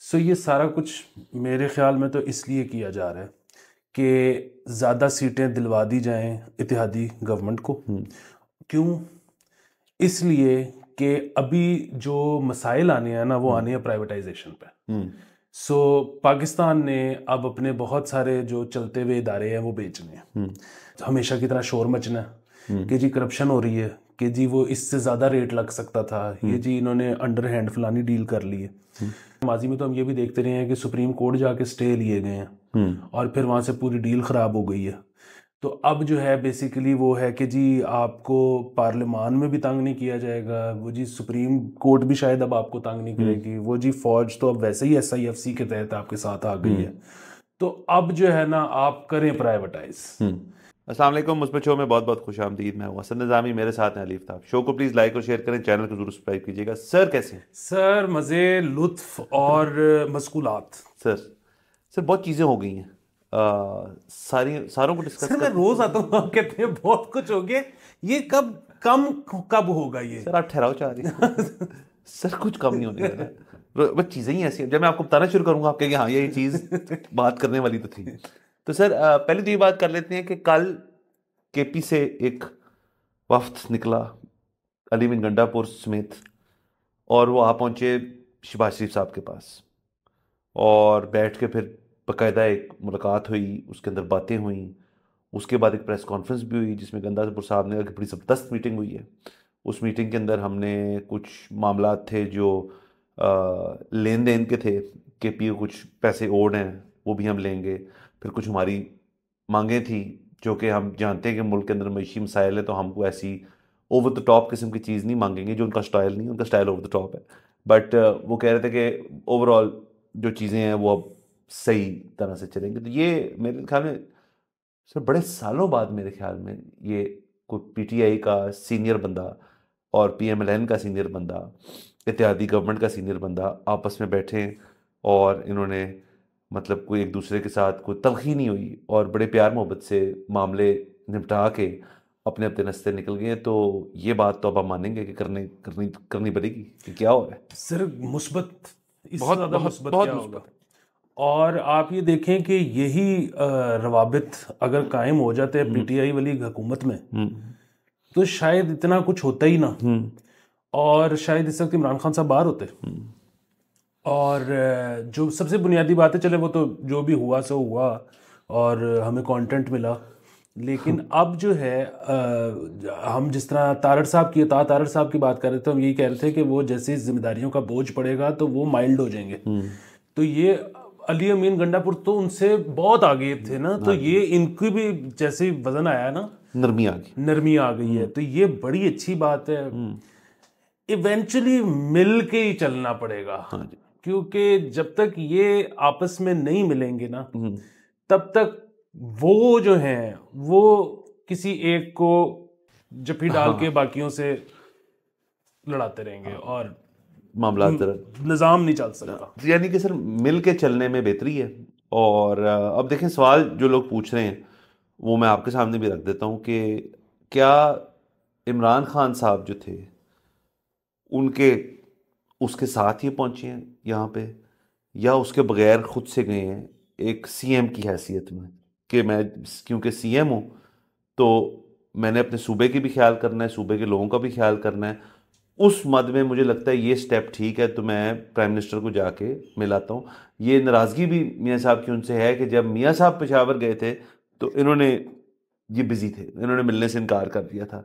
सो ये सारा कुछ मेरे ख्याल में तो इसलिए किया जा रहा है कि ज़्यादा सीटें दिलवा दी जाएं इतिहादी गवर्नमेंट को हम्म। क्यों इसलिए कि अभी जो मसाइल आने हैं ना वो हम्म। आने हैं प्राइवेटाइजेशन पे सो हम्म। so, पाकिस्तान ने अब अपने बहुत सारे जो चलते हुए इदारे हैं वो बेचने हैं तो हमेशा की तरह शोर मचना है कि जी करप्शन हो रही है कि जी वो इससे ज़्यादा रेट लग सकता था ये जी इन्होंने अंडर हैंड फलानी डील कर ली है माजी में तो हम ये भी देखते रहे हैं कि सुप्रीम कोर्ट जाके स्टे लिए गए हैं हम्म। और फिर वहां से पूरी डील ख़राब हो गई है तो अब जो है बेसिकली वो है कि जी आपको पार्लियामान में भी तंग नहीं किया जाएगा वो जी सुप्रीम कोर्ट भी शायद अब आपको तंग नहीं हम्म। करेगी वो जी फौज तो अब वैसे ही एस आई एफ सी के तहत आपके साथ आ गई हम्म। है तो अब जो है ना आप करें प्राइवेटाइज असल मुस्बत शो में बहुत बहुत खुश आमदीद मैं हूँ हसन निज़ामी मेरे साथ हैं अलीफ था शो को प्लीज़ लाइक और शेयर करें चैनल को जरूर सब्सक्राइब कीजिएगा सर कैसे हैं सर मज़े लुत्फ और मशगूलत सर सर बहुत चीज़ें हो गई हैं सारी सारों को डिस्कस मैं रोज़ आता हूँ आप कहते हैं बहुत कुछ हो गया ये कब कम कब होगा ये सर आप ठहराओ चाह रही सर कुछ कम नहीं होने वो बस चीज़ें ही ऐसी जब मैं आपको बताना शुरू करूँगा आप कहेंगे हाँ ये चीज़ बात करने वाली तो थी तो सर पहले तो ये बात कर लेते हैं कि कल केपी से एक वफ्त निकला अली बिन गंडापुर समेत और वो आ पहुँचे शिबाज शरीफ साहब के पास और बैठ के फिर बाकायदा एक मुलाकात हुई उसके अंदर बातें हुई उसके बाद एक प्रेस कॉन्फ्रेंस भी हुई जिसमें गंदापुर साहब ने एक बड़ी ज़बरदस्त मीटिंग हुई है उस मीटिंग के अंदर हमने कुछ मामला थे जो लेन देन के थे के पी कुछ पैसे ओड हैं वो भी हम लेंगे फिर कुछ हमारी मांगें थी जो कि हम जानते हैं कि मुल्क के अंदर मीशी मसाइल है तो हमको ऐसी ओवर द टॉप किस्म की चीज़ नहीं मांगेंगे जो उनका स्टाइल नहीं उनका स्टाइल ओवर द टॉप है बट uh, वो कह रहे थे कि ओवरऑल जो चीज़ें हैं वो अब सही तरह से चलेंगे तो ये मेरे ख्याल में सर बड़े सालों बाद मेरे ख्याल में ये कोई पीटीआई का सीनियर बंदा और पीएमएलएन का सीनियर बंदा इत्यादि गवर्नमेंट का सीनियर बंदा आपस में बैठे और इन्होंने मतलब कोई एक दूसरे के साथ कोई तलखी नहीं हुई और बड़े प्यार मोहब्बत से मामले निपटा के अपने अपने रस्ते निकल गए तो ये बात तो अब आप मानेंगे कि करने करनी करनी पड़ेगी कि क्या हो रहा है सर मुस्बत बहुत मुस्बत बहुत मुस्बत और आप ये देखें कि यही रवाबित अगर कायम हो जाते हैं हम्म। पीटीआई वाली हुकूमत में हम्म। तो शायद इतना कुछ होता ही ना हम्म। और शायद इस वक्त इमरान खान साहब बाहर होते और जो सबसे बुनियादी बात है चले वो तो जो भी हुआ सो हुआ और हमें कंटेंट मिला लेकिन अब जो है आ, हम जिस तरह तारड़ साहब की ता तारड़ साहब की बात कर रहे थे हम यही कह रहे थे कि वो जैसे जिम्मेदारियों का बोझ पड़ेगा तो वो माइल्ड हो जाएंगे हम्म। तो ये अली अमीन गंडापुर तो उनसे बहुत आगे थे ना तो ये इनकी भी जैसे वजन आया ना नरमी आ गई नरमी आ गई है हम्म। तो ये बड़ी अच्छी बात है इवेंचुअली हम्म। मिल के ही चलना पड़ेगा हाँ जी क्योंकि जब तक ये आपस में नहीं मिलेंगे ना हम्म। तब तक वो जो हैं वो किसी एक को जफी डाल हाँ। के बाकियों से लड़ाते रहेंगे हाँ। और मामला निज़ाम नहीं चल सकता हाँ। यानी कि सर मिल के चलने में बेहतरी है और अब देखें सवाल जो लोग पूछ रहे हैं वो मैं आपके सामने भी रख देता हूँ कि क्या इमरान खान साहब जो थे उनके उसके साथ ही पहुंचे हैं यहाँ पे या उसके बगैर खुद से गए हैं एक सीएम की हैसियत में कि मैं क्योंकि सीएम हूँ तो मैंने अपने सूबे की भी ख्याल करना है सूबे के लोगों का भी ख्याल करना है उस मद में मुझे लगता है ये स्टेप ठीक है तो मैं प्राइम मिनिस्टर को जाके मिलाता हूँ ये नाराज़गी भी मियाँ साहब की उनसे है कि जब मियाँ साहब पेशावर गए थे तो इन्होंने ये बिज़ी थे इन्होंने मिलने से इनकार कर दिया था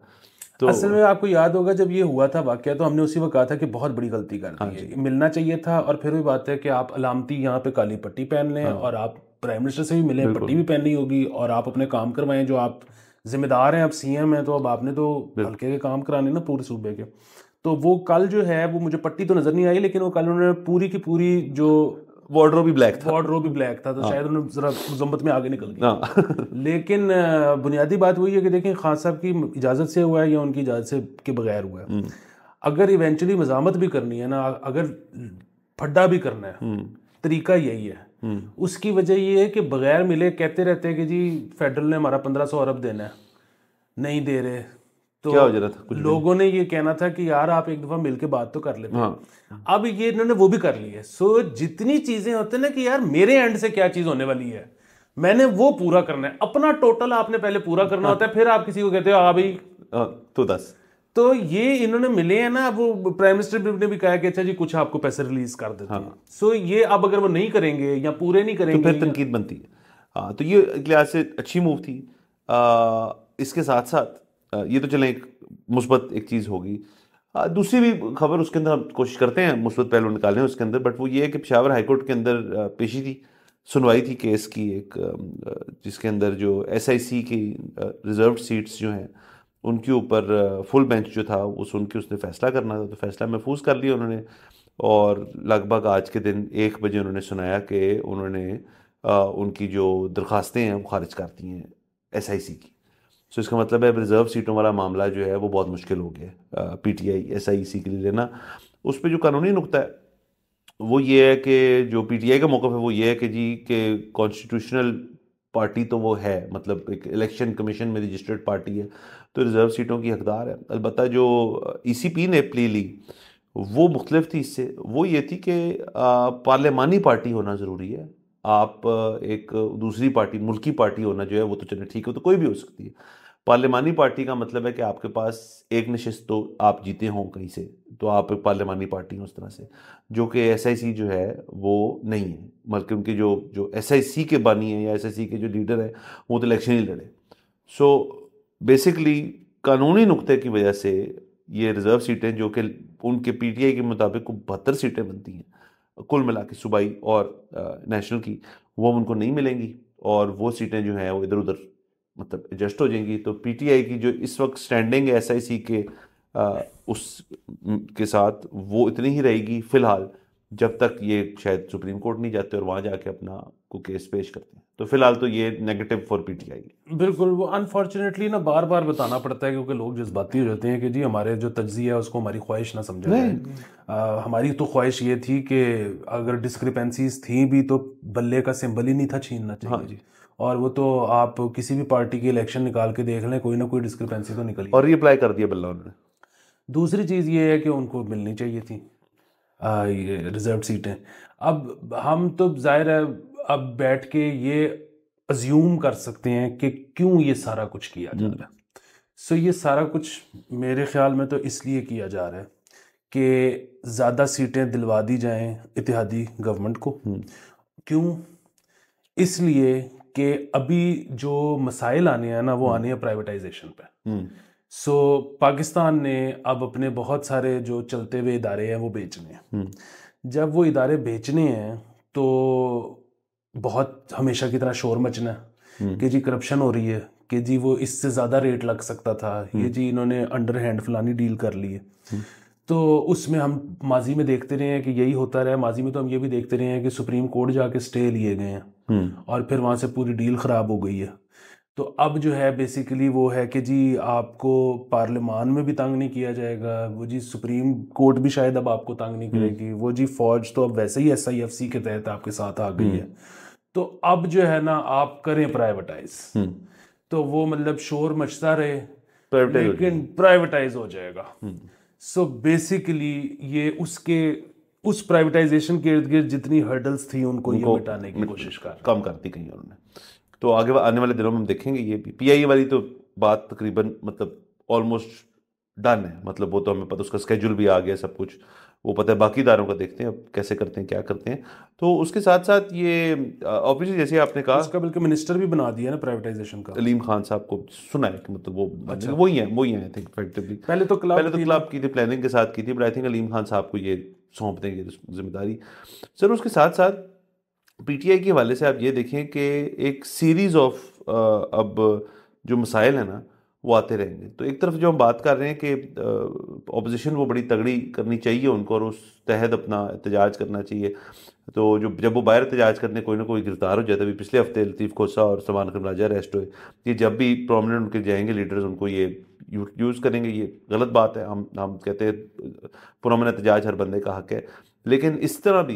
तो असल में आपको याद होगा जब ये हुआ था वाक्य तो हमने उसी वक्त कहा था कि बहुत बड़ी गलती कर दी हाँ है मिलना चाहिए था और फिर भी बात है कि आप अलामती यहाँ पे काली पट्टी पहन लें हाँ। और आप प्राइम मिनिस्टर से भी मिले पट्टी भी पहननी होगी और आप अपने काम करवाएं जो आप जिम्मेदार हैं आप सीएम हैं तो अब आपने तो हल्के के काम कराने ना पूरे सूबे के तो वो कल जो है वो मुझे पट्टी तो नज़र नहीं आई लेकिन वो कल उन्होंने पूरी की पूरी जो वार्डरोब भी ब्लैक था वार्डरोब भी ब्लैक था तो हाँ। शायद उन्होंने जरा मुजम्मत में आगे निकल गया हाँ। लेकिन बुनियादी बात वही है कि देखें खान साहब की इजाज़त से हुआ है या उनकी इजाज़त से के बगैर हुआ है हम्म। अगर इवेंचुअली मजामत भी करनी है ना अगर फड्डा भी करना है हम्म। तरीका यही है हम्म। उसकी वजह ये है कि बगैर मिले कहते रहते हैं कि जी फेडरल ने हमारा पंद्रह सौ अरब देना है नहीं दे रहे तो क्या था कुछ लोगों ने ये कहना था कि यार आप एक दफा मिलके बात तो कर लेते हाँ। अब ये इन्होंने वो भी कर ली है सो जितनी चीजें होते ना कि यार मेरे एंड से क्या चीज होने वाली है मैंने वो पूरा करना है अपना टोटल आपने पहले पूरा करना हाँ। होता है फिर आप किसी को कहते हो हाँ भाई तो दस तो ये इन्होंने मिले हैं ना वो प्राइम मिनिस्टर ने भी कहा कि अच्छा जी कुछ आपको पैसे रिलीज कर देते हैं सो हाँ। ये अब अगर वो नहीं करेंगे या पूरे नहीं करेंगे तो फिर तनकीद बनती है हाँ तो ये लिहाज से अच्छी मूव थी इसके साथ साथ ये तो चलें एक मुस्बत एक चीज़ होगी दूसरी भी खबर उसके अंदर हम कोशिश करते हैं मुस्बत पहलू निकालने उसके अंदर बट वो ये है कि पेशावर हाईकोर्ट के अंदर पेशी थी सुनवाई थी केस की एक जिसके अंदर जो एस आई सी की रिजर्व सीट्स जो हैं उनके ऊपर फुल बेंच जो था वो सुन के उसने फैसला करना था तो फैसला महफूज कर लिया उन्होंने और लगभग आज के दिन एक बजे उन्होंने सुनाया कि उन्होंने उनकी जो दरख्वास्तें हैं वो खारिज कर दी हैं एस आई सी की सो इसका मतलब है रिजर्व सीटों वाला मामला जो है वो बहुत मुश्किल हो गया P T I S I C के लिए लेना उस पर जो कानूनी नुकता है वो ये है कि जो पी टी आई का मौक़ है वो ये है कि जी के कॉन्स्टिट्यूशनल पार्टी तो वो है मतलब एक इलेक्शन कमीशन में रजिस्टर्ड पार्टी है तो रिज़र्व सीटों की हकदार है अलबत् जो ई सी पी ने प्ले ली वो मुख्तलिफ थी इससे वो ये थी कि पार्लियामानी पार्टी होना ज़रूरी है आप एक दूसरी पार्टी मुल्की पार्टी होना जो है वो तो चले ठीक है तो कोई भी हो सकती है पार्लियामानी पार्टी का मतलब है कि आपके पास एक नशस्त तो आप जीते हों कहीं से तो आप एक पार्लियामानी पार्टी हैं उस तरह से जो कि एस जो है वो नहीं है बल्कि उनके जो जो एस के बानी हैं या एस के जो लीडर हैं वो तो इलेक्शन ही लड़े सो बेसिकली कानूनी नुक्ते की वजह से ये रिज़र्व सीटें जो कि उनके पीटीआई के मुताबिक बहत्तर सीटें बनती हैं कुल मिला के सूबाई और नेशनल की वो उनको नहीं मिलेंगी और वो सीटें जो हैं वो इधर उधर मतलब एडजस्ट हो जाएंगी तो पीटीआई की जो इस वक्त स्टैंडिंग है एसआईसी के आ, उस के साथ वो इतनी ही रहेगी फिलहाल जब तक ये शायद सुप्रीम कोर्ट नहीं जाते और वहाँ जाके अपना को केस पेश करते हैं तो फिलहाल तो ये नेगेटिव फॉर पीटीआई बिल्कुल वो अनफॉर्चुनेटली ना बार बार बताना पड़ता है क्योंकि लोग जज्बाती हो जाते हैं कि जी हमारे जो तजी है उसको हमारी ख्वाहिश ना समझा जाए हमारी तो ख्वाहिश ये थी कि अगर डिस्क्रिपेंसीज थी भी तो बल्ले का सिंबल ही नहीं था छीनना चाहिए हाँ। जी और वो तो आप किसी भी पार्टी की इलेक्शन निकाल के देख लें कोई ना कोई डिस्क्रिपेंसी तो निकली और रिप्लाई कर दिया बल्ला उन्होंने दूसरी चीज़ ये है कि उनको मिलनी चाहिए थी ये रिजर्व सीटें अब हम तो जाहिर है अब बैठ के ये अज्यूम कर सकते हैं कि क्यों ये सारा कुछ किया जा रहा है सो ये सारा कुछ मेरे ख्याल में तो इसलिए किया जा रहा है कि ज़्यादा सीटें दिलवा दी जाएं इतिहादी गवर्नमेंट को हम्म। क्यों इसलिए कि अभी जो मसाइल आने हैं ना वो हम्म। आने हैं प्राइवेटाइजेशन पे सो हम्म। so, पाकिस्तान ने अब अपने बहुत सारे जो चलते हुए इदारे हैं वो बेचने हैं हम्म। जब वो इदारे बेचने हैं तो बहुत हमेशा की तरह शोर मचना है कि जी करप्शन हो रही है कि जी वो इससे ज़्यादा रेट लग सकता था ये जी इन्होंने अंडर हैंड फलानी डील कर ली है तो उसमें हम माजी में देखते रहे हैं कि यही होता रहा माजी में तो हम ये भी देखते रहे हैं कि सुप्रीम कोर्ट जाके स्टे लिए गए हैं हम्म। और फिर वहां से पूरी डील ख़राब हो गई है तो अब जो है बेसिकली वो है कि जी आपको पार्लियामान में भी तंग नहीं किया जाएगा वो जी सुप्रीम कोर्ट भी शायद अब आपको तंग नहीं हम्म। करेगी वो जी फौज तो अब वैसे ही एस आई एफ सी के तहत आपके साथ आ गई हम्म। है तो अब जो है ना आप करें प्राइवेटाइज तो वो मतलब शोर मचता रहे लेकिन प्राइवेटाइज हो जाएगा सो बेसिकली ये उसके उस प्राइवेटाइजेशन के इर्द गिर्द जितनी हर्डल्स थी उनको, उनको ये मिटाने की कोशिश कर कम कर दी गई उन्होंने तो आगे आने वाले दिनों में हम देखेंगे ये भी पीआईए e वाली तो बात तकरीबन मतलब ऑलमोस्ट डन है मतलब वो तो हमें पता उसका स्केड्यूल भी आ गया सब कुछ वो पता है बाकी दारों का देखते हैं अब कैसे करते हैं क्या करते हैं तो उसके साथ साथ ये ऑब्वियसली जैसे आपने कहा उसका बल्कि मिनिस्टर भी बना दिया ना प्राइवेटाइजेशन का अलीम खान साहब को सुना है कि मतलब वो अच्छा वही है वही है आई थिंक पहले तो क्लब पहले तो क्लब की थी प्लानिंग के साथ की थी but I think Aleem Khan साहब को ये सौंप देंगे जिम्मेदारी सर उसके साथ साथ पीटीआई के हवाले से आप ये देखें कि एक सीरीज़ ऑफ अब जो मसाइल है ना वो आते रहेंगे तो एक तरफ जो हम बात कर रहे हैं कि अपोजिशन को बड़ी तगड़ी करनी चाहिए उनको और उस तहत अपना एहतजाज करना चाहिए तो जो जब वो बाहर एहतजाज करने कोई ना कोई गिरफ्तार हो जाता है अभी पिछले हफ्ते लतीफ़ खोसा और समान खान राजा अरेस्ट हुए ये जब भी प्रोमिनेंट उनके जाएंगे लीडर्स उनको ये यूज़ करेंगे ये गलत बात है हम हम कहते हैं पुरमन एहतजाज हर बंदे का हक है लेकिन इस तरह भी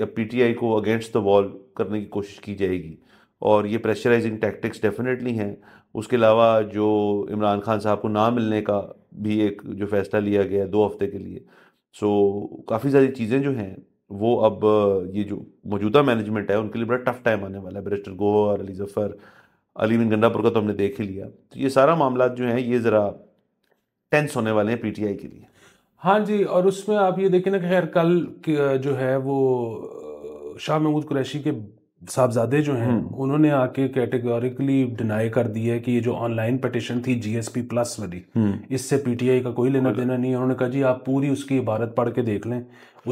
या पीटीआई को अगेंस्ट द वॉल करने की कोशिश की जाएगी और ये प्रेशराइजिंग टैक्टिक्स डेफिनेटली हैं उसके अलावा जो इमरान खान साहब को ना मिलने का भी एक जो फैसला लिया गया है दो हफ्ते के लिए सो काफ़ी सारी चीज़ें जो हैं वो अब ये जो मौजूदा मैनेजमेंट है उनके लिए बड़ा टफ टाइम आने वाला है ब्रिस्टर गोहर अली जफ़र अली बिन गंडापुर का तो हमने देख ही लिया तो ये सारा मामला जो है ये ज़रा टेंस होने वाले हैं पीटीआई के लिए हाँ जी और उसमें आप ये देखें ना खैर कल जो है वो शाह महमूद कुरैशी के साहबजादे जो हैं हम्म। उन्होंने आके कैटेगोरिकली डिनाई कर दी है कि ये जो ऑनलाइन पटिशन थी जीएसपी प्लस वाली हम्म। इससे पीटीआई का कोई लेना देना नहीं है उन्होंने कहा जी आप पूरी उसकी इबारत पढ़ के देख लें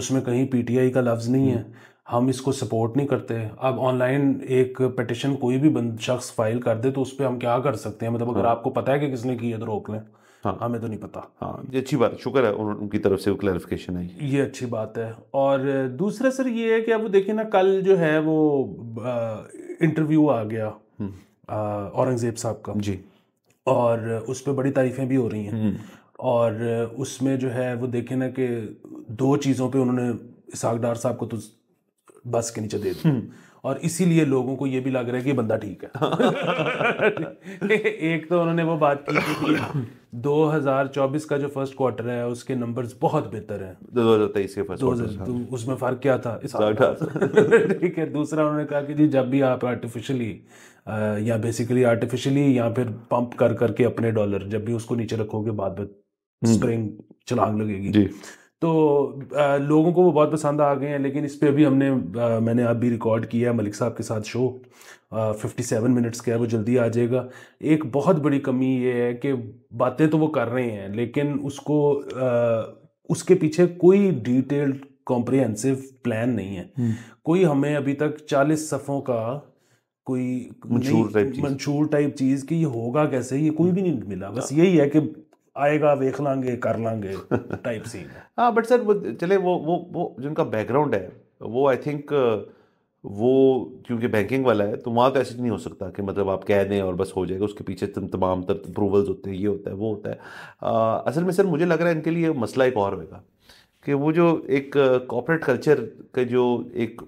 उसमें कहीं पीटीआई का लफ्ज़ नहीं है हम्म। हम इसको सपोर्ट नहीं करते अब ऑनलाइन एक पटिशन कोई भी शख्स फाइल कर दे तो उस पर हम क्या कर सकते हैं मतलब अगर हाँ। आपको पता है कि किसने की है तो रोक लें हाँ हमें तो नहीं पता हाँ ये अच्छी बात शुक्र है उनकी तरफ से क्लैरिफिकेशन है ये अच्छी बात है और दूसरा सर ये है कि अब देखिए ना कल जो है वो इंटरव्यू आ गया हम्म। औरंगज़ेब साहब का जी और उस पर बड़ी तारीफ़ें भी हो रही हैं हम्म। और उसमें जो है वो देखे ना कि दो चीज़ों पे उन्होंने इसाकदार साहब को तो बस के नीचे दे दूँ हम्म। और इसीलिए लोगों को ये भी लग रहा है कि बंदा ठीक है एक तो उन्होंने वो बात की थी 2024 का जो फर्स्ट क्वार्टर है उसके नंबर्स बहुत बेहतर हैं 2023 के फर्स्ट क्वार्टर हाँ। तो उसमें फर्क क्या था इस ठीक है दूसरा उन्होंने कहा कि जी जब भी आप आर्टिफिशियली या बेसिकली आर्टिफिशियली या फिर पंप कर करके अपने डॉलर जब भी उसको नीचे रखोगे बाद में स्प्रिंग हम्म। छलांग लगेगी जी। तो आ, लोगों को वो बहुत पसंद आ गए हैं लेकिन इस पर अभी हमने आ, मैंने अभी रिकॉर्ड किया मलिक साहब के साथ शो फिफ्टी सेवन मिनट्स का है वो जल्दी आ जाएगा एक बहुत बड़ी कमी ये है कि बातें तो वो कर रहे हैं लेकिन उसको आ, उसके पीछे कोई डिटेल्ड कॉम्प्रिहेंसिव प्लान नहीं है हम्म। कोई हमें अभी तक चालीस सफ़ों का कोई मंशूर टाइप चीज़ कि ये होगा कैसे ये कोई हम्म। भी नहीं मिला बस हाँ। यही है कि आएगा देख लेंगे कर लेंगे टाइप सीन हाँ बट सर वो चले वो वो वो जिनका बैकग्राउंड है वो आई थिंक वो क्योंकि बैंकिंग वाला है तो वहाँ तो ऐसे नहीं हो सकता कि मतलब आप कह दें और बस हो जाएगा उसके पीछे तम तमाम तर अप्रूवल्स होते हैं ये होता है वो होता है आ, असल में सर मुझे लग रहा है इनके लिए मसला एक और होगा कि वो जो एक कॉपरेट कल्चर का जो एक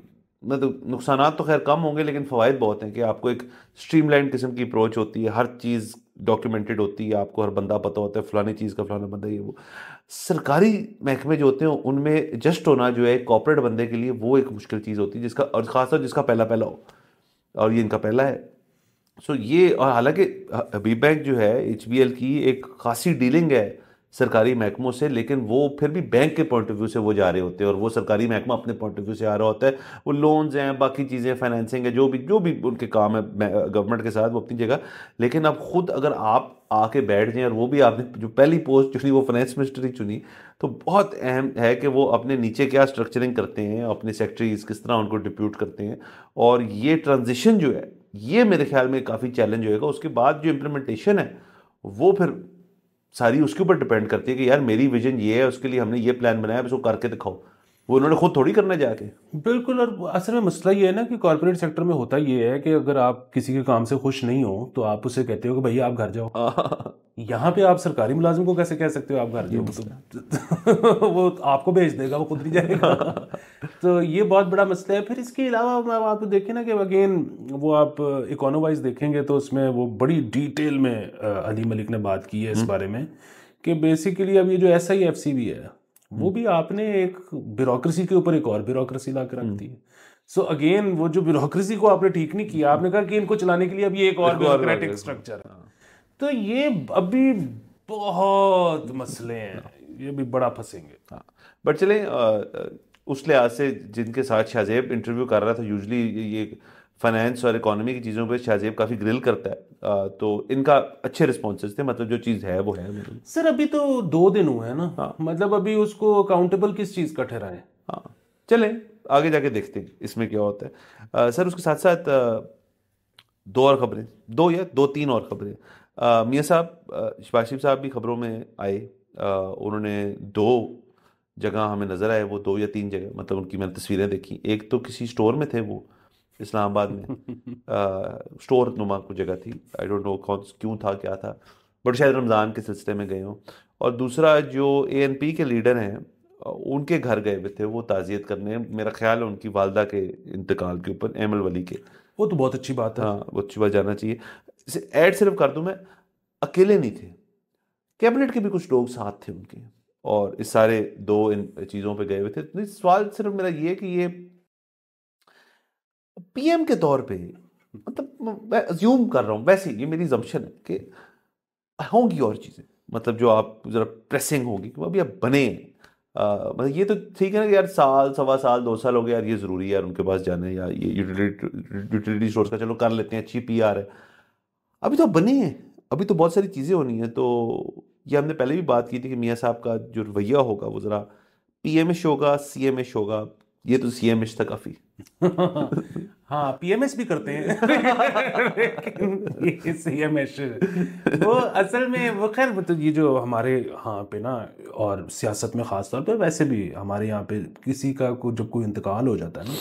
मतलब नुकसान तो खैर कम होंगे लेकिन फ़वाद बहुत हैं कि आपको एक स्ट्रीम किस्म की अप्रोच होती है हर चीज़ डॉक्यूमेंटेड होती है आपको हर बंदा पता होता है फलानी चीज़ का फलाना बंदा ये वो सरकारी महकमे जो होते हैं उनमें जस्ट होना जो है कॉपरेट बंदे के लिए वो एक मुश्किल चीज़ होती है जिसका और ख़ासतौर जिसका पहला पहला हो और ये इनका पहला है सो ये और हालांकि हबीब बैंक जो है एच की एक खासी डीलिंग है सरकारी महकमों से लेकिन वो फिर भी बैंक के पॉइंट ऑफ व्यू से वो जा रहे होते हैं और वो सरकारी महकमा अपने पॉइंट ऑफ व्यू से आ रहा होता है वो लोन्स हैं बाकी चीज़ें फाइनेंसिंग है जो भी जो भी उनके काम है गवर्नमेंट के साथ वो अपनी जगह लेकिन अब खुद अगर आप आके बैठ जाएं और वो भी आपने जो पहली पोस्ट चुनी वो फाइनेंस मिनिस्टर ही चुनी तो बहुत अहम है कि वो अपने नीचे क्या स्ट्रक्चरिंग करते हैं अपने सेक्रेटरीज किस तरह उनको डिप्यूट करते हैं और ये ट्रांजिशन जो है ये मेरे ख्याल में काफ़ी चैलेंज होएगा उसके बाद जो इम्प्लीमेंटेशन है वो फिर सारी उसके ऊपर डिपेंड करती है कि यार मेरी विजन ये है उसके लिए हमने ये प्लान बनाया उसको करके दिखाओ वो उन्होंने खुद थोड़ी करना जाके बिल्कुल और असल में मसला ये है ना कि कॉरपोरेट सेक्टर में होता ये है कि अगर आप किसी के काम से खुश नहीं हो तो आप उसे कहते हो कि भैया आप घर जाओ हाँ। यहाँ पे आप सरकारी मुलाजिम को कैसे कह सकते हो आप घर जाओ तो, तो, वो आपको भेज देगा वो खुद नहीं जाएगा तो ये बहुत बड़ा मसला है फिर इसके अलावा आप देखें ना कि अगेन वो आप इकोनोवाइज देखेंगे तो उसमें वो बड़ी डिटेल में अली मलिक ने बात की है इस हम्म। बारे में कि बेसिकली अब ये जो एस आई एफ सी भी है वो हम्म। भी आपने एक ब्यूरोक्रेसी के ऊपर एक और ब्यूरोक्रेसी ला रख हम्म। दी है सो अगेन वो जो ब्यूरोक्रेसी को आपने ठीक नहीं किया आपने कहा कि इनको चलाने के लिए अभी एक और ब्यूरोक्रेटिक स्ट्रक्चर हाँ। तो ये अभी बहुत मसले हैं हाँ। ये भी बड़ा फंसेंगे हाँ। बट चले उस लिहाज से जिनके साथ शाहजेब इंटरव्यू कर रहा था यूजली ये, ये फाइनेंस और इकोनॉमी की चीज़ों पर शाहजेब काफ़ी ग्रिल करता है आ, तो इनका अच्छे रिस्पॉन्सेज थे मतलब जो चीज़ है वो है सर अभी तो दो दिन हुए हैं ना हाँ मतलब अभी उसको अकाउंटेबल किस चीज़ का ठहराए हाँ चले आगे जाके देखते हैं इसमें क्या होता है आ, सर उसके साथ साथ आ, दो और खबरें दो या दो तीन और खबरें मियाँ साहब शिपाशिब साहब भी खबरों में आए उन्होंने दो जगह हमें नज़र आए वो दो या तीन जगह मतलब उनकी मैंने तस्वीरें देखी एक तो किसी स्टोर में थे वो इस्लामाबाद में स्टोर नुमा को जगह थी आई डोंट नो कौन क्यों था क्या था बट शायद रमज़ान के सिलसिले में गए हों और दूसरा जो ए एन पी के लीडर हैं उनके घर गए हुए थे वो ताज़ियत करने मेरा ख्याल है उनकी वालदा के इंतकाल के ऊपर एम एल वली के वो तो बहुत अच्छी बात है हाँ बहुत अच्छी बात जाना चाहिए इसे ऐड सिर्फ कर दूँ मैं अकेले नहीं थे कैबिनेट के भी कुछ लोग साथ थे उनके और इस सारे दो इन चीज़ों पे गए हुए थे तो सवाल सिर्फ मेरा ये है कि ये पीएम के तौर पे मतलब मैं अज्यूम कर रहा हूँ वैसे ये मेरी जम्पन है कि होंगी और चीज़ें मतलब जो आप ज़रा प्रेसिंग होगी कि अभी आप बने मतलब ये तो ठीक है ना यार साल सवा साल दो साल हो गया यार ये ज़रूरी है यार उनके पास जाने या ये यूटिलिटी यूटिलिटी स्टोर्स का चलो कर लेते हैं अच्छी पी आर है अभी तो आप बने हैं अभी तो बहुत सारी चीज़ें होनी हैं तो ये हमने पहले भी बात की थी कि मियाँ साहब का जो रवैया होगा वो ज़रा पी एम एश होगा सी एम एश होगा ये तो सी एम एश था काफ़ी हाँ पीएमएस भी करते हैं सीएमएस वो असल में वो खैर मतलब ये जो हमारे यहाँ पे ना और सियासत में ख़ास तौर पे वैसे भी हमारे यहाँ पे किसी का को जब कोई इंतकाल हो जाता है ना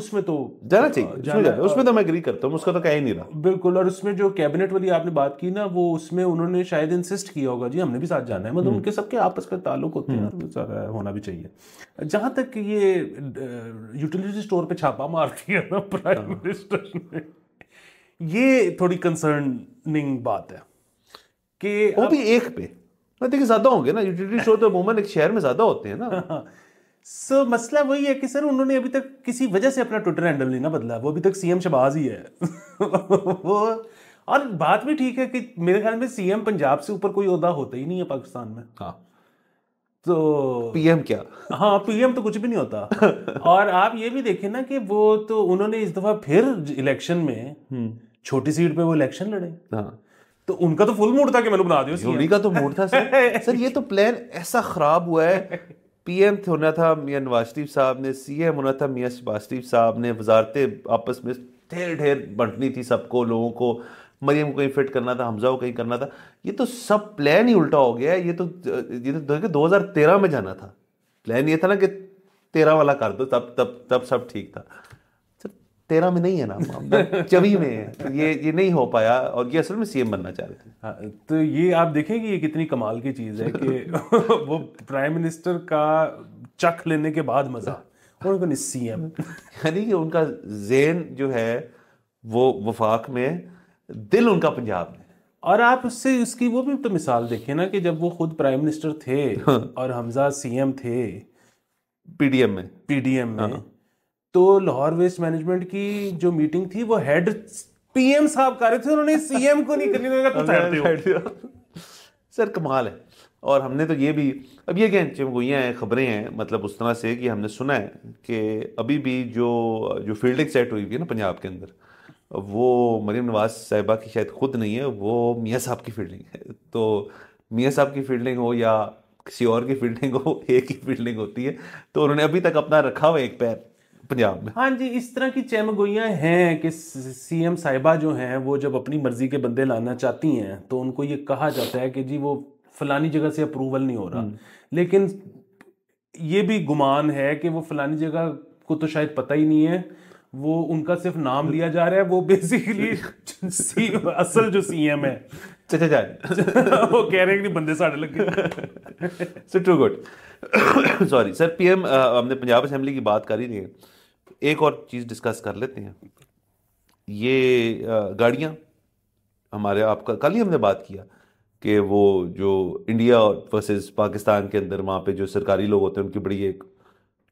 उसमें तो जाना चाहिए जाना, उसमें तो मैं एग्री करता हूँ उसका तो कह ही नहीं रहा बिल्कुल और उसमें जो कैबिनेट वाली आपने बात की ना वो उसमें उन्होंने शायद इंसिस्ट किया होगा जी हमने भी साथ जाना है मतलब हम्म। उनके सबके आपस में ताल्लुक होते हैं हम्म। होना भी चाहिए जहां तक ये यूटिलिटी स्टोर पर छापा मार दिया ना प्राइम हाँ। मिनिस्टर ने ये थोड़ी कंसर्निंग बात है कि वो भी एक पे देखिए तो ज्यादा होंगे ना यूटिलिटी स्टोर तो अमूमन एक शहर में ज्यादा होते हैं ना हाँ, हाँ। सो so, मसला वही है कि सर उन्होंने अभी तक किसी वजह से अपना ट्विटर हैंडल नहीं ना बदला वो अभी तक सीएम शबाज ही है वो और बात भी ठीक है कि मेरे ख्याल में सीएम पंजाब से ऊपर कोई अहदा होता ही नहीं है पाकिस्तान में हाँ। तो पीएम क्या हाँ पीएम तो कुछ भी नहीं होता और आप ये भी देखें ना कि वो तो उन्होंने इस दफा फिर इलेक्शन में हम्म। छोटी सीट पे वो इलेक्शन लड़े हाँ। तो उनका तो फुल मूड था कि मैंने बना दियो का तो मूड था सर सर ये तो प्लान ऐसा खराब हुआ है पीएम होना था मियाँ नवाज शरीफ साहब ने सीएम होना था मियाँ शहबाज शरीफ साहब ने वजारतें आपस में ढेर ढेर बंटनी थी सबको लोगों को मरियम को कहीं फिट करना था हमजा को कहीं करना था ये तो सब प्लान ही उल्टा हो गया ये तो ये तो दो हज़ार तेरह में जाना था प्लान ये था ना कि तेरह वाला कर दो तब तब तब सब ठीक था तेरह में नहीं है ना चवी में है ये ये नहीं हो पाया और ये असल में सीएम बनना चाह रहे थे हाँ, तो ये आप देखें कि ये कितनी कमाल की चीज़ है कि वो प्राइम मिनिस्टर का चख लेने के बाद मजा और उनको सीएम यानी कि उनका जेन जो है वो वफाक में दिल उनका पंजाब में और आप उससे उसकी वो भी तो मिसाल देखिए ना कि जब वो खुद प्राइम मिनिस्टर थे हाँ। और हमजा सीएम थे पीडीएम में पीडीएम में हाँ। तो लाहौर वेस्ट मैनेजमेंट की जो मीटिंग थी वो हेड पीएम साहब कर रहे थे उन्होंने सीएम को नहीं करने का कुछ तो सर कमाल है और हमने तो ये भी अब ये क्या चमगुइयाँ हैं खबरें हैं मतलब उस तरह से कि हमने सुना है कि अभी भी जो जो फील्डिंग सेट हुई हुई है ना पंजाब के अंदर वो मरीम नवाज साहिबा की शायद खुद नहीं है वो मियाँ साहब की फील्डिंग है तो मियाँ साहब की फील्डिंग हो या किसी और की फील्डिंग हो एक ही फील्डिंग होती है तो उन्होंने अभी तक अपना रखा हुआ एक पैर पंजाब में हाँ जी इस तरह की चैमगोइयाँ हैं कि सीएम साहिबा जो हैं वो जब अपनी मर्जी के बंदे लाना चाहती हैं तो उनको ये कहा जाता है कि जी वो फलानी जगह से अप्रूवल नहीं हो रहा हम्म। लेकिन ये भी गुमान है कि वो फलानी जगह को तो शायद पता ही नहीं है वो उनका सिर्फ नाम हम्म। लिया जा रहा है वो बेसिकली असल जो सीएम है चचा जाए वो कह रहे हैं कि बंदे साढ़े लगे so too good sorry sir PM हमने पंजाब असेंबली की बात कर ही नहीं है एक और चीज़ डिस्कस कर लेते हैं ये uh, गाड़ियाँ हमारे आपका कल ही हमने बात किया कि वो जो इंडिया वर्सेस पाकिस्तान के अंदर वहाँ पे जो सरकारी लोग होते हैं उनकी बड़ी एक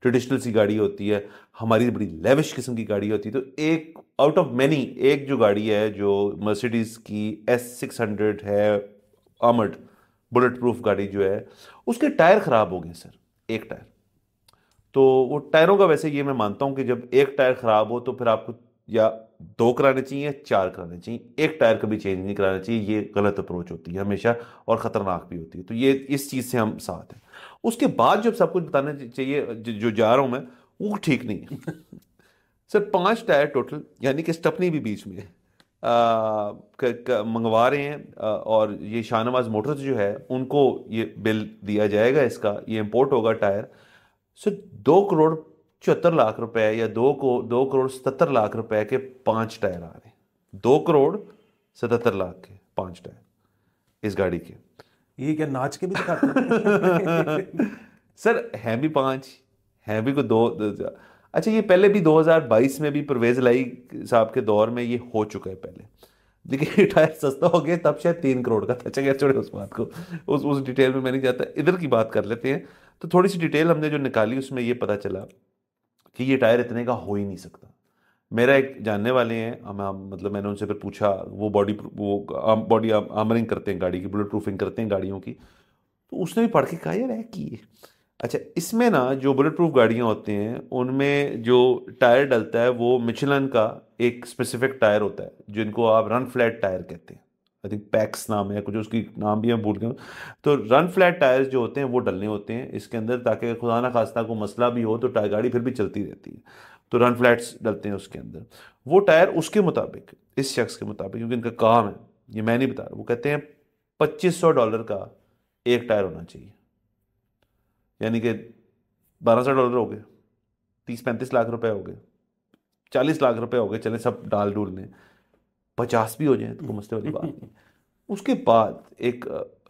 ट्रेडिशनल सी गाड़ी होती है हमारी बड़ी लेविश किस्म की गाड़ी होती है तो एक आउट ऑफ मैनी एक जो गाड़ी है जो मर्सिडीज़ की एस सिक्स हंड्रेड है आमर्ड बुलेट प्रूफ गाड़ी जो है उसके टायर ख़राब हो गए सर एक टायर तो वो टायरों का वैसे ये मैं मानता हूँ कि जब एक टायर ख़राब हो तो फिर आपको या दो कराने चाहिए या चार कराने चाहिए एक टायर कभी चेंज नहीं कराना चाहिए ये गलत अप्रोच होती है हमेशा और ख़तरनाक भी होती है तो ये इस चीज़ से हम साथ हैं उसके बाद जब सब कुछ बताना चाहिए जो जा रहा हूँ मैं वो ठीक नहीं है सर पांच टायर टोटल यानी कि स्टपनी भी बीच में मंगवा रहे हैं आ, और ये शाहनवाज मोटर्स जो है उनको ये बिल दिया जाएगा इसका ये इम्पोर्ट होगा टायर सर दो करोड़ चौहत्तर लाख रुपए या दो को दो करोड़ सतहत्तर लाख रुपए के पांच टायर आ रहे हैं दो करोड़ सतहत्तर लाख के पांच टायर इस गाड़ी के ये क्या नाच के भी दिखाते सर हैं भी पांच हैं भी को दो, दो, दो अच्छा ये पहले भी 2022 में भी परवेज लाई साहब के दौर में ये हो चुका है पहले देखिए टायर सस्ता हो गया तब शायद तीन करोड़ का था चलिए छोड़े उस बात को उस उस डिटेल में मैं नहीं जाता इधर की बात कर लेते हैं तो थोड़ी सी डिटेल हमने जो निकाली उसमें ये पता चला कि ये टायर इतने का हो ही नहीं सकता मेरा एक जानने वाले हैं हम मतलब मैंने उनसे फिर पूछा वो बॉडी वो बॉडी आमरिंग करते हैं गाड़ी की बुलेट प्रूफिंग करते हैं गाड़ियों की तो उसने भी पढ़ के कहा यार है कि अच्छा इसमें ना जो बुलेट प्रूफ गाड़ियाँ होती हैं उनमें जो टायर डलता है वो मिचलन का एक स्पेसिफिक टायर होता है जिनको आप रन फ्लैट टायर कहते हैं आई थिंक पैक्स नाम है कुछ उसकी नाम भी मैं भूल गया तो रन फ्लैट टायर्स जो होते हैं वो डलने होते हैं इसके अंदर ताकि खुदा ना खास्ता को मसला भी हो तो टायर गाड़ी फिर भी चलती रहती है तो रन फ्लैट्स डलते हैं उसके अंदर वो टायर उसके मुताबिक इस शख्स के मुताबिक क्योंकि इनका काम है ये मैं नहीं बता रहा वो कहते हैं पच्चीस सौ डॉलर का एक टायर होना चाहिए यानी कि बारह सौ डॉलर हो गए तीस पैंतीस लाख रुपए हो गए चालीस लाख रुपए हो गए चले सब डाल डूल लें पचास भी हो जाए तो मस्ते वाली बात उसके बाद एक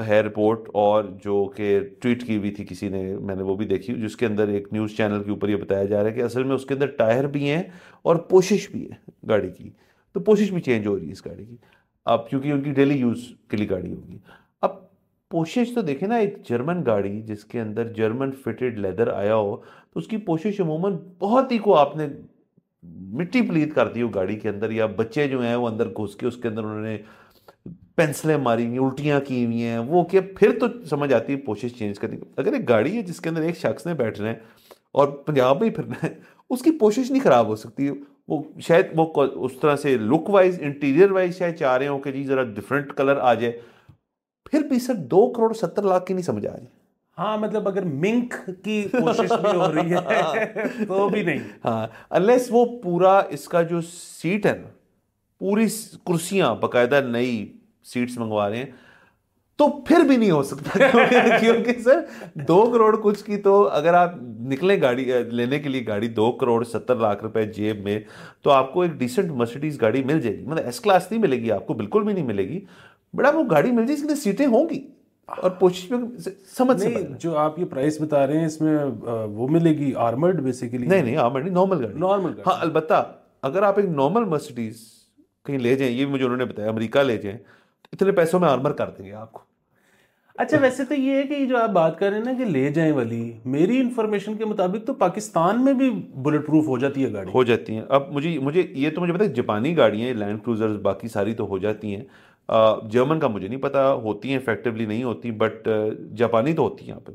है रिपोर्ट और जो कि ट्वीट की हुई थी किसी ने मैंने वो भी देखी जिसके अंदर एक न्यूज़ चैनल के ऊपर ये बताया जा रहा है कि असल में उसके अंदर टायर भी हैं और पोशिश भी है गाड़ी की तो पोशिश भी चेंज हो रही है इस गाड़ी की अब क्योंकि उनकी डेली यूज़ के लिए गाड़ी होगी पोशिश तो देखे ना एक जर्मन गाड़ी जिसके अंदर जर्मन फिटेड लेदर आया हो तो उसकी पोशिश अमूमन बहुत ही को आपने मिट्टी प्लीत कर दी हो गाड़ी के अंदर या बच्चे जो हैं वो अंदर घुस के उसके अंदर उन्होंने पेंसिलें मारी हुई उल्टियाँ की हुई हैं वो क्या फिर तो समझ आती है पोशिश चेंज करने की अगर एक गाड़ी है जिसके अंदर एक शख्स ने बैठना है और पंजाब में ही फिरना है उसकी पोशिश नहीं ख़राब हो सकती वो शायद वो उस तरह से लुक वाइज इंटीरियर वाइज शायद चाह रहे हो कि जी ज़रा डिफरेंट कलर आ जाए फिर भी सर दो करोड़ सत्तर लाख की नहीं समझ आ रही हाँ मतलब अगर मिंक की कोशिश भी हो रही है तो भी नहीं हाँ अनलेस वो पूरा इसका जो सीट है ना पूरी कुर्सियां बकायदा नई सीट्स मंगवा रहे हैं तो फिर भी नहीं हो सकता क्योंकि सर दो करोड़ कुछ की तो अगर आप निकले गाड़ी लेने के लिए गाड़ी दो करोड़ सत्तर लाख रुपए जेब में तो आपको एक डिसेंट मर्सिडीज गाड़ी मिल जाएगी मतलब एस क्लास नहीं मिलेगी आपको बिल्कुल भी नहीं मिलेगी बड़ा वो गाड़ी मिल जाए इसके लिए सीटें होंगी और पोशिश में समझ नहीं जो आप ये प्राइस बता रहे हैं इसमें वो मिलेगी आर्मर्ड बेसिकली नहीं नहीं आर्मर्ड नहीं नॉर्मल गाड़ी नॉर्मल हाँ अलबत् अगर आप एक नॉर्मल मर्सिडीज कहीं ले जाएं ये मुझे उन्होंने बताया अमेरिका ले जाएं तो इतने पैसों में आर्मर कर देंगे आपको अच्छा वैसे तो ये है कि जो आप बात कर रहे हैं ना कि ले जाएं वाली मेरी इन्फॉर्मेशन के मुताबिक तो पाकिस्तान में भी बुलेट प्रूफ हो जाती है गाड़ी हो जाती हैं अब मुझे मुझे ये तो मुझे पता है जापानी गाड़ियाँ लैंड क्रूजर्स बाकी सारी तो हो जाती हैं जर्मन का मुझे नहीं पता होती हैं इफेक्टिवली नहीं होती बट जापानी तो होती हैं यहाँ पे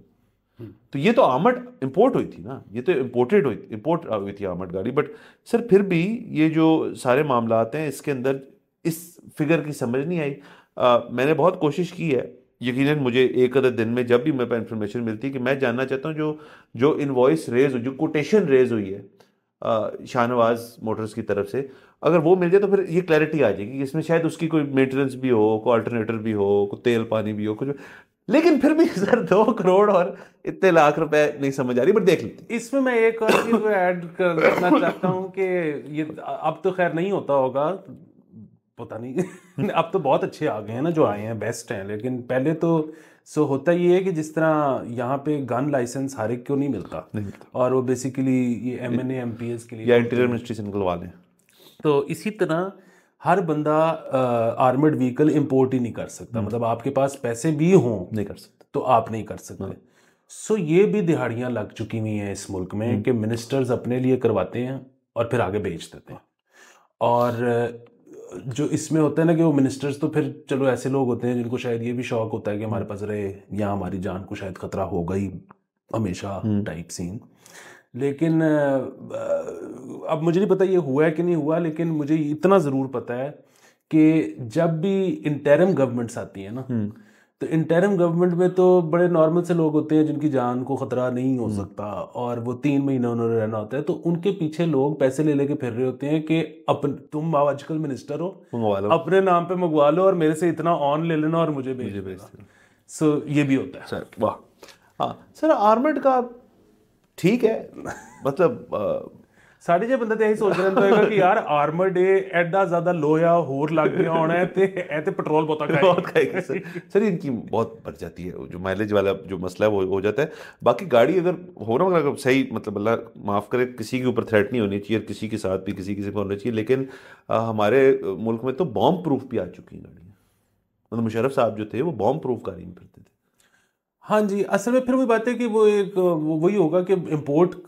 हम्म। तो ये तो आमट इंपोर्ट हुई थी ना ये तो इम्पोर्टेड हुई इम्पोर्ट हुई थी आमट गाड़ी बट सर फिर भी ये जो सारे मामला हैं इसके अंदर इस फिगर की समझ नहीं आई मैंने बहुत कोशिश की है यकीन मुझे एक अदर दिन में जब भी मेरे पास इंफॉर्मेशन मिलती है कि मैं जानना चाहता हूँ जो जो इन्वॉइस रेज जो कोटेशन रेज हुई है शाहनवाज मोटर्स की तरफ से अगर वो मिल जाए तो फिर ये क्लैरिटी आ जाएगी इसमें शायद उसकी कोई मेंटेनेंस भी हो कोई अल्टरनेटर भी हो कोई तेल पानी भी हो कुछ लेकिन फिर भी सर दो करोड़ और इतने लाख रुपए नहीं समझ आ रही बट देख लेते इसमें मैं एक और चीज ऐड करना चाहता हूँ कि ये अब तो खैर नहीं होता होगा पता नहीं अब तो बहुत अच्छे आ गए हैं ना जो आए हैं बेस्ट हैं लेकिन पहले तो सो so, होता ये है कि जिस तरह यहाँ पे गन लाइसेंस हर एक को नहीं मिलता नहीं मिलता और वो बेसिकली ये M N M P S के लिए या इंटीरियर तो मिनिस्ट्री से निकलवा लें तो इसी तरह हर बंदा आर्मर्ड व्हीकल इम्पोर्ट ही नहीं कर सकता मतलब आपके पास पैसे भी हों नहीं कर सकते तो आप नहीं कर सकते सो so, ये भी दिहाड़ियाँ लग चुकी हुई हैं इस मुल्क में हम्म। कि मिनिस्टर्स अपने लिए करवाते हैं और फिर आगे बेच देते हैं और जो इसमें होता है ना कि वो मिनिस्टर्स तो फिर चलो ऐसे लोग होते हैं जिनको शायद ये भी शौक होता है कि हमारे पास रहे या हमारी जान को शायद खतरा हो गई हमेशा टाइप हम्म। सीन लेकिन अब मुझे नहीं पता ये हुआ है कि नहीं हुआ लेकिन मुझे इतना ज़रूर पता है कि जब भी इंटरम गवर्नमेंट्स आती हैं ना हम्म। तो इंटरम गवर्नमेंट में तो बड़े नॉर्मल से लोग होते हैं जिनकी जान को खतरा नहीं हो हम्म। सकता और वो तीन महीने उन्होंने रहना होता है तो उनके पीछे लोग पैसे ले लेके फिर रहे होते हैं कि अपन तुम आजकल मिनिस्टर हो अपने नाम पे मंगवा लो और मेरे से इतना ऑन ले लेना और मुझे भेज देना सो ये भी होता है सर वाह हाँ सर आर्मेड का ठीक है मतलब ਸਾਰੇ ਜੇ ਬੰਦਾ ਤੇ ਇਹੀ ਸੋਚ ਰਿਹਾ ਹੋਏਗਾ ਕਿ ਯਾਰ ਆਰਮਰ ਡੇ ਐਡਾ ਜ਼ਿਆਦਾ ਲੋਹਾ ਹੋਰ ਲੱਗ ਗਿਆ ਹੋਣਾ ਹੈ ਤੇ ਇਹ ਤੇ पेट्रोल बहुत खाएगा बहुत खाएगी सर सर इनकी बहुत बढ़ जाती है जो माइलेज वाला जो मसला है वो हो जाता है बाकी गाड़ी अगर हो रहा अगर सही मतलब अल्लाह माफ़ करे किसी के ऊपर थ्रेट नहीं होनी चाहिए किसी के साथ भी किसी किसी पर होना चाहिए लेकिन आ, हमारे मुल्क में तो बॉम्ब प्रूफ भी आ चुकी हैं गाड़ियाँ मतलब मुशरफ साहब जो थे वो बॉम्ब प्रूफ गाड़ी में फिरते थे हाँ जी असल में फिर वही बात है कि वो एक वही होगा कि इम्पोर्ट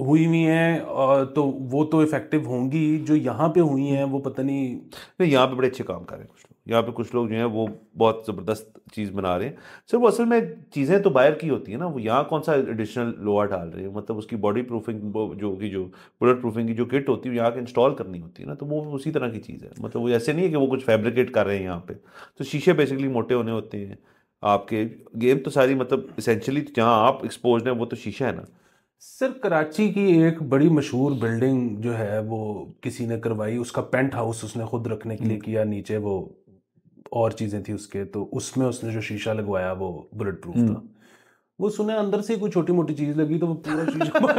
हुई हुई हैं तो वो तो इफेक्टिव होंगी जो यहाँ पे हुई हैं वो पता नहीं नहीं यहाँ पे बड़े अच्छे काम कर रहे हैं कुछ लोग यहाँ पे कुछ लोग जो हैं वो बहुत ज़बरदस्त चीज़ बना रहे हैं सर वो असल में चीज़ें तो बाहर की होती है ना वो यहाँ कौन सा एडिशनल लोहा डाल रहे हैं मतलब उसकी बॉडी प्रूफिंग जो की जो बुलेट प्रूफिंग की जो किट होती है यहाँ के इंस्टॉल करनी होती है ना तो वो उसी तरह की चीज़ है मतलब वो ऐसे नहीं है कि वो कुछ फैब्रिकेट कर रहे हैं यहाँ पे तो शीशे बेसिकली मोटे होने होते हैं आपके गेम तो सारी मतलब इसेंशली जहाँ आप एक्सपोज हैं वो तो शीशा है ना सर कराची की एक बड़ी मशहूर बिल्डिंग जो है वो किसी ने करवाई उसका पेंट हाउस उसने खुद रखने के लिए हम्म। किया नीचे वो और चीज़ें थी उसके तो उसमें उसने जो शीशा लगवाया वो बुलेट प्रूफ था हम्म। वो सुने अंदर से कोई छोटी मोटी चीज़ लगी तो वो पूरा शीशा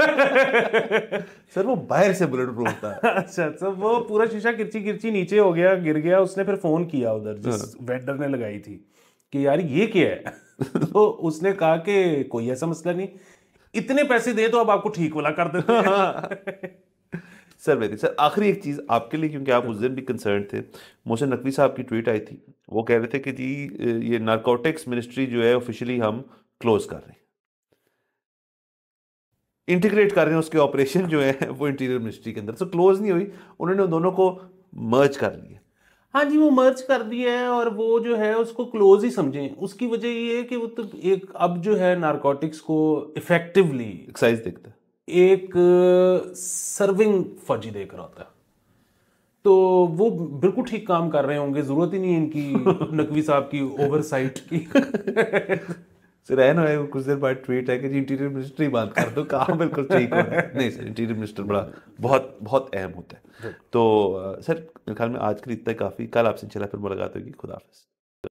सर वो बाहर से बुलेट प्रूफ था अच्छा सर अच्छा, वो पूरा शीशा किरची किरची नीचे हो गया गिर गया उसने फिर फ़ोन किया उधर जिस वेंडर हाँ। ने लगाई थी कि यार ये क्या है तो उसने कहा कि कोई ऐसा मसला नहीं इतने पैसे दे तो अब आपको ठीक वाला कर देते हैं सर वेरी सर आखिरी एक चीज़ आपके लिए क्योंकि आप हाँ। उस दिन भी कंसर्न थे मोहसिन नकवी साहब की ट्वीट आई थी वो कह रहे थे कि जी ये नारकोटिक्स मिनिस्ट्री जो है ऑफिशियली हम क्लोज कर रहे हैं इंटीग्रेट कर रहे हैं उसके ऑपरेशन जो है वो इंटीरियर मिनिस्ट्री के अंदर सो क्लोज नहीं हुई उन्होंने उन दोनों को मर्ज कर लिया हाँ जी वो मर्ज कर दिया है और वो जो है उसको क्लोज ही समझें उसकी वजह ये है कि वो तो एक अब जो है नारकोटिक्स को इफेक्टिवली एक्साइज देखता है एक सर्विंग फौजी देख रहा होता है तो वो बिल्कुल ठीक काम कर रहे होंगे जरूरत ही नहीं इनकी नकवी साहब की ओवरसाइट की सर ना है कुछ देर बाद ट्वीट है कि जी इंटीरियर मिनिस्टर ही बात कर दो कहा बिल्कुल ठीक हो रहा है नहीं सर इंटीरियर मिनिस्टर बड़ा बहुत बहुत अहम होता है तो सर ख्याल में आज के लिए इतना काफ़ी कल आपसे चला फिर मुलाकात होगी खुदाफिज़